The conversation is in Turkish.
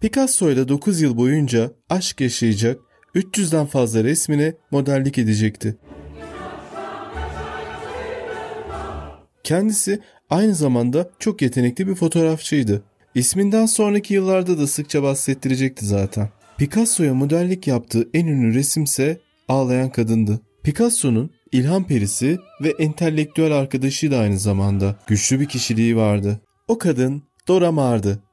Picasso ile 9 yıl boyunca aşk yaşayacak 300'den fazla resmine modellik edecekti. Kendisi aynı zamanda çok yetenekli bir fotoğrafçıydı. İsminden sonraki yıllarda da sıkça bahsettirecekti zaten. Picasso'ya modellik yaptığı en ünlü resimse Ağlayan Kadındı. Picasso'nun ilham perisi ve entelektüel arkadaşı da aynı zamanda. Güçlü bir kişiliği vardı. O kadın Dora Maar'dı.